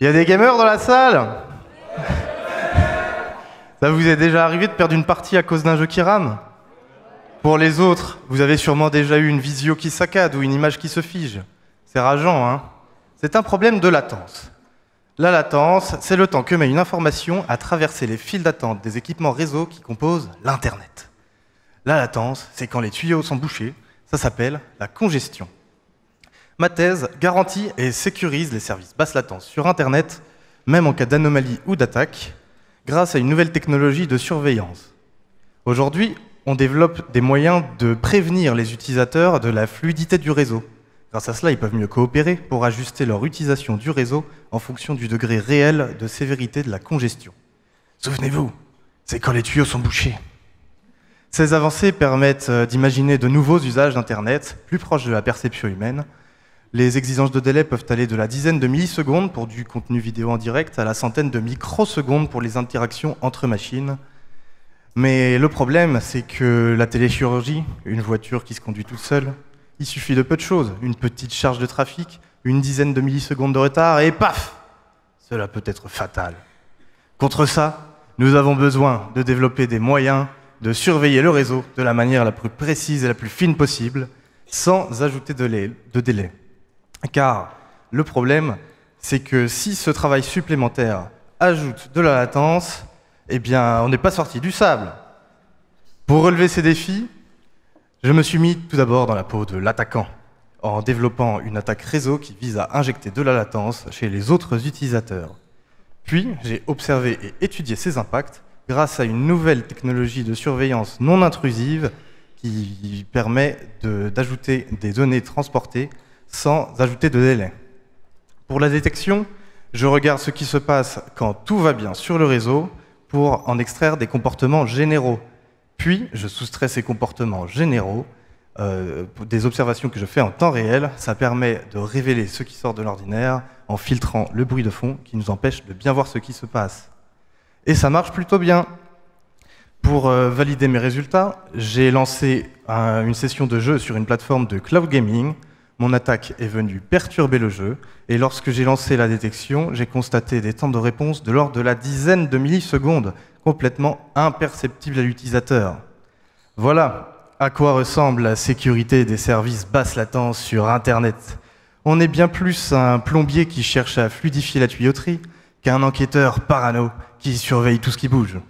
Il y a des gamers dans la salle Ça vous est déjà arrivé de perdre une partie à cause d'un jeu qui rame Pour les autres, vous avez sûrement déjà eu une visio qui saccade ou une image qui se fige. C'est rageant, hein C'est un problème de latence. La latence, c'est le temps que met une information à traverser les files d'attente des équipements réseau qui composent l'Internet. La latence, c'est quand les tuyaux sont bouchés, ça s'appelle la congestion. Ma thèse garantit et sécurise les services basse latence sur Internet, même en cas d'anomalie ou d'attaque, grâce à une nouvelle technologie de surveillance. Aujourd'hui, on développe des moyens de prévenir les utilisateurs de la fluidité du réseau. Grâce à cela, ils peuvent mieux coopérer pour ajuster leur utilisation du réseau en fonction du degré réel de sévérité de la congestion. Souvenez-vous, c'est quand les tuyaux sont bouchés. Ces avancées permettent euh, d'imaginer de nouveaux usages d'Internet plus proches de la perception humaine, les exigences de délai peuvent aller de la dizaine de millisecondes pour du contenu vidéo en direct à la centaine de microsecondes pour les interactions entre machines. Mais le problème, c'est que la téléchirurgie, une voiture qui se conduit toute seule, il suffit de peu de choses. Une petite charge de trafic, une dizaine de millisecondes de retard, et paf Cela peut être fatal. Contre ça, nous avons besoin de développer des moyens de surveiller le réseau de la manière la plus précise et la plus fine possible, sans ajouter de, de délai. Car le problème, c'est que si ce travail supplémentaire ajoute de la latence, eh bien, on n'est pas sorti du sable. Pour relever ces défis, je me suis mis tout d'abord dans la peau de l'attaquant, en développant une attaque réseau qui vise à injecter de la latence chez les autres utilisateurs. Puis, j'ai observé et étudié ces impacts grâce à une nouvelle technologie de surveillance non intrusive qui permet d'ajouter des données transportées sans ajouter de délai. Pour la détection, je regarde ce qui se passe quand tout va bien sur le réseau pour en extraire des comportements généraux. Puis, je soustrais ces comportements généraux euh, des observations que je fais en temps réel. Ça permet de révéler ce qui sort de l'ordinaire en filtrant le bruit de fond qui nous empêche de bien voir ce qui se passe. Et ça marche plutôt bien. Pour euh, valider mes résultats, j'ai lancé une session de jeu sur une plateforme de cloud gaming mon attaque est venue perturber le jeu, et lorsque j'ai lancé la détection, j'ai constaté des temps de réponse de l'ordre de la dizaine de millisecondes, complètement imperceptibles à l'utilisateur. Voilà à quoi ressemble la sécurité des services basse latence sur Internet. On est bien plus un plombier qui cherche à fluidifier la tuyauterie qu'un enquêteur parano qui surveille tout ce qui bouge.